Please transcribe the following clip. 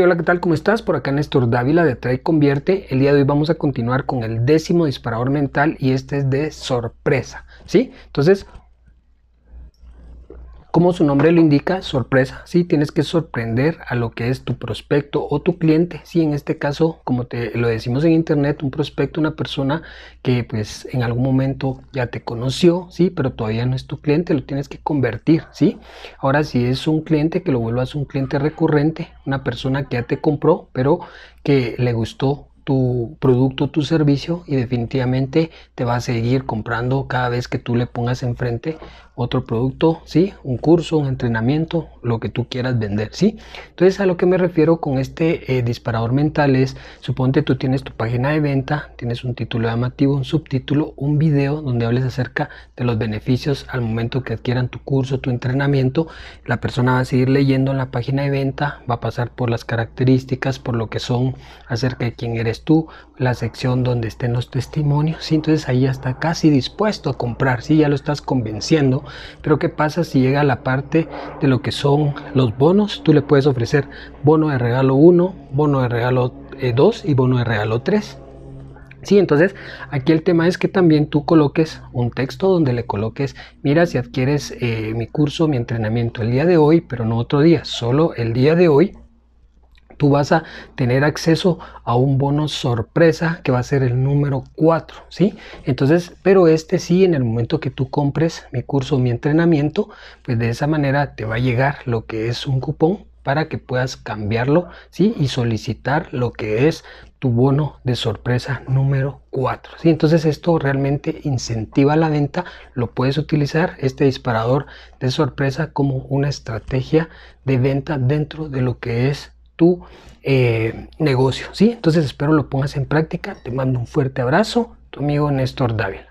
hola, ¿qué tal? ¿Cómo estás? Por acá Néstor Dávila de Trae Convierte. El día de hoy vamos a continuar con el décimo disparador mental y este es de sorpresa, ¿sí? Entonces, como su nombre lo indica, sorpresa. Sí, tienes que sorprender a lo que es tu prospecto o tu cliente. Sí, en este caso, como te lo decimos en internet, un prospecto, una persona que pues en algún momento ya te conoció, sí, pero todavía no es tu cliente, lo tienes que convertir, sí. Ahora, si es un cliente, que lo vuelvas un cliente recurrente, una persona que ya te compró, pero que le gustó tu producto, tu servicio y definitivamente te va a seguir comprando cada vez que tú le pongas enfrente otro producto, ¿sí? Un curso, un entrenamiento, lo que tú quieras vender, ¿sí? Entonces a lo que me refiero con este eh, disparador mental es, suponte tú tienes tu página de venta, tienes un título llamativo, un subtítulo, un video donde hables acerca de los beneficios al momento que adquieran tu curso, tu entrenamiento, la persona va a seguir leyendo en la página de venta, va a pasar por las características, por lo que son, acerca de quién eres tú, la sección donde estén los testimonios, ¿sí? Entonces ahí ya está casi dispuesto a comprar, ¿sí? Ya lo estás convenciendo pero ¿qué pasa si llega a la parte de lo que son los bonos? Tú le puedes ofrecer bono de regalo 1, bono de regalo 2 eh, y bono de regalo 3. Sí, entonces aquí el tema es que también tú coloques un texto donde le coloques, mira si adquieres eh, mi curso, mi entrenamiento el día de hoy, pero no otro día, solo el día de hoy tú vas a tener acceso a un bono sorpresa que va a ser el número 4, ¿sí? Entonces, pero este sí, en el momento que tú compres mi curso, mi entrenamiento, pues de esa manera te va a llegar lo que es un cupón para que puedas cambiarlo ¿sí? y solicitar lo que es tu bono de sorpresa número 4. ¿sí? Entonces esto realmente incentiva la venta, lo puedes utilizar este disparador de sorpresa como una estrategia de venta dentro de lo que es tu eh, negocio. ¿sí? Entonces espero lo pongas en práctica. Te mando un fuerte abrazo. Tu amigo Néstor David.